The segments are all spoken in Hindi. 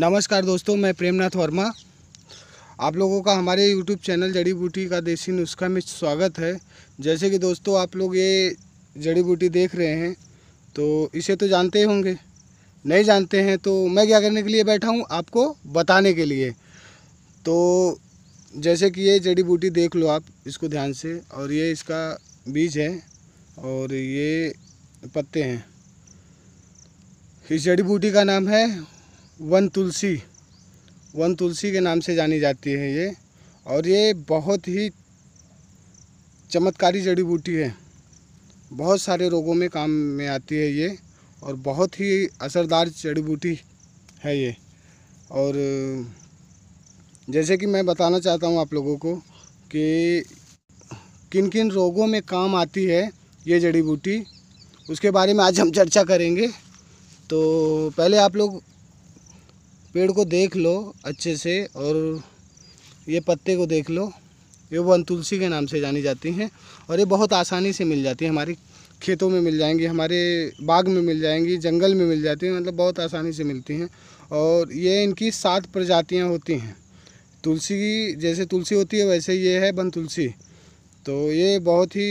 नमस्कार दोस्तों मैं प्रेमनाथ वर्मा आप लोगों का हमारे यूट्यूब चैनल जड़ी बूटी का देसी नुस्खा में स्वागत है जैसे कि दोस्तों आप लोग ये जड़ी बूटी देख रहे हैं तो इसे तो जानते होंगे नहीं जानते हैं तो मैं क्या करने के लिए बैठा हूँ आपको बताने के लिए तो जैसे कि ये जड़ी बूटी देख लो आप इसको ध्यान से और ये इसका बीज है और ये पत्ते हैं इस जड़ी बूटी का नाम है वन तुलसी वन तुलसी के नाम से जानी जाती है ये और ये बहुत ही चमत्कारी जड़ी बूटी है बहुत सारे रोगों में काम में आती है ये और बहुत ही असरदार जड़ी बूटी है ये और जैसे कि मैं बताना चाहता हूँ आप लोगों को कि किन किन रोगों में काम आती है ये जड़ी बूटी उसके बारे में आज हम चर्चा करेंगे तो पहले आप लोग पेड़ को देख लो अच्छे से और ये पत्ते को देख लो ये वन तुलसी के नाम से जानी जाती हैं और ये बहुत आसानी से मिल जाती है हमारी खेतों में मिल जाएंगी हमारे बाग में मिल जाएंगी जंगल में मिल जाती हैं मतलब बहुत आसानी से मिलती हैं और ये इनकी सात प्रजातियाँ होती हैं तुलसी की जैसे तुलसी होती है वैसे ये है बन तुलसी तो ये बहुत ही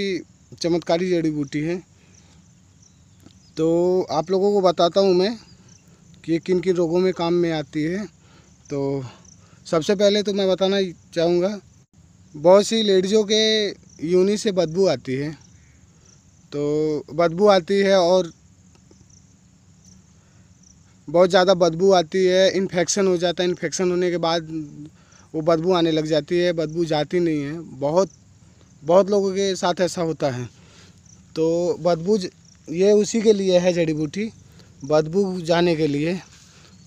चमत्कारी जड़ी बूटी है तो आप लोगों को बताता हूँ मैं कि ये किन किन रोगों में काम में आती है तो सबसे पहले तो मैं बताना चाहूँगा बहुत सी लेडीज़ों के यूनि से बदबू आती है तो बदबू आती है और बहुत ज़्यादा बदबू आती है इन्फेक्शन हो जाता है इन्फेक्शन होने के बाद वो बदबू आने लग जाती है बदबू जाती नहीं है बहुत बहुत लोगों के साथ ऐसा होता है तो बदबू ये उसी के लिए है जड़ी बूटी बदबू जाने के लिए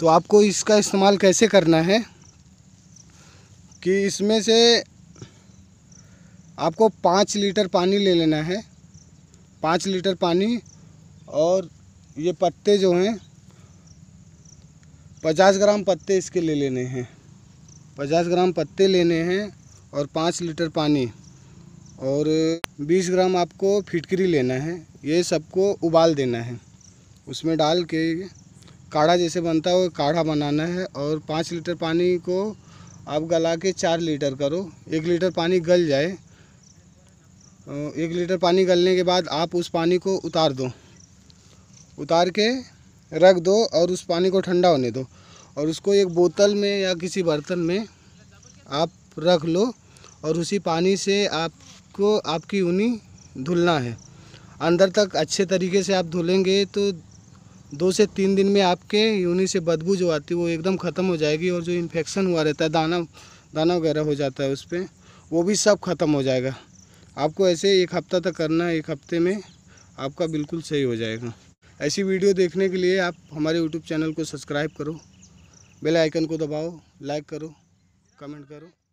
तो आपको इसका इस्तेमाल कैसे करना है कि इसमें से आपको पाँच लीटर पानी ले लेना है पाँच लीटर पानी और ये पत्ते जो हैं पचास ग्राम पत्ते इसके ले लेने हैं पचास ग्राम पत्ते लेने हैं और पाँच लीटर पानी और बीस ग्राम आपको फिटकरी लेना है ये सबको उबाल देना है उसमें डाल के काढ़ा जैसे बनता है वो काढ़ा बनाना है और पाँच लीटर पानी को आप गला के चार लीटर करो एक लीटर पानी गल जाए एक लीटर पानी गलने के बाद आप उस पानी को उतार दो उतार के रख दो और उस पानी को ठंडा होने दो और उसको एक बोतल में या किसी बर्तन में आप रख लो और उसी पानी से आपको आपकी ऊनी धुलना है अंदर तक अच्छे तरीके से आप धुलेंगे तो दो से तीन दिन में आपके यूनि से बदबू जो आती है वो एकदम ख़त्म हो जाएगी और जो इन्फेक्शन हुआ रहता है दाना दाना वगैरह हो जाता है उस पर वो भी सब ख़त्म हो जाएगा आपको ऐसे एक हफ्ता तक करना है एक हफ्ते में आपका बिल्कुल सही हो जाएगा ऐसी वीडियो देखने के लिए आप हमारे यूट्यूब चैनल को सब्सक्राइब करो बेल आइकन को दबाओ लाइक करो कमेंट करो